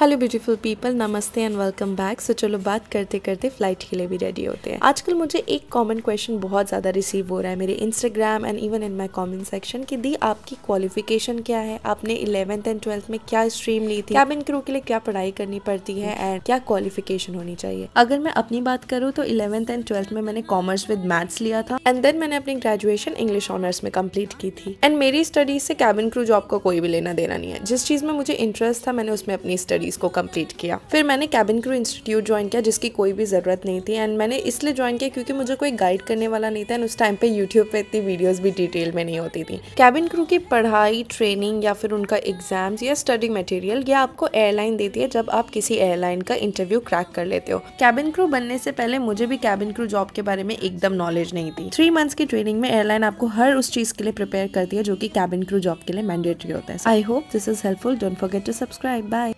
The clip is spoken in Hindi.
हेलो ब्यूटीफुल पीपल नमस्ते एंड वेलकम बैक सो चलो बात करते करते फ्लाइट के लिए भी रेडी होते हैं आजकल मुझे एक कॉमन क्वेश्चन बहुत ज़्यादा रिसीव हो रहा है मेरे Instagram and even in my comment section की दी आपकी क्वालिफिकेशन क्या है आपने इलेवेंथ एंड ट्वेल्थ में क्या स्ट्रीम ली थी कैबिन क्रू के लिए क्या पढ़ाई करनी पड़ती है एंड क्या क्वालिफिकेशन होनी चाहिए अगर मैं अपनी बात करूँ तो इलेवेंथ एंड ट्वेल्थ में मैंने कॉमर्स विद मैथ्स लिया था एंड देन मैंने अपनी ग्रेजुएशन इंग्लिश ऑनर्स में कम्प्लीट की थी एंड मेरी स्टडीज से कैबिन क्रू जॉब को कोई भी लेना देना नहीं है जिस चीज़ में मुझे इंटरेस्ट था मैंने उसमें अपनी स्टडीज चीज़ को कंप्लीट किया फिर मैंने कैबिन क्रू इंस्टीट्यूट ज्वाइन किया जिसकी कोई भी ज़रूरत नहीं थी एंड मैंने इसलिए ज्वाइन किया क्योंकि मुझे कोई गाइड करने वाला नहीं था एंड उस टाइम पे यूट्यूब पे इतनी वीडियोज भी डिटेल में नहीं होती थी कैबिन क्रू की पढ़ाई ट्रेनिंग या फिर उनका एग्जाम या स्टडी मटेरियल यह आपको एयरलाइन देती है जब आप किसी एयरलाइन का इंटरव्यू क्रैक कर लेते हो कैबिन क्रू बनने से पहले मुझे भी कैबिन क्रू जॉब के बारे में एकदम नॉलेज नहीं थी थ्री मंथ्स की ट्रेनिंग में एयरलाइन आपको हर उस चीज़ के लिए प्रिपेयर करती है जो कि कैबिन क्रू जॉब के लिए मैंडेटरी होता है I hope this is helpful don't forget to subscribe bye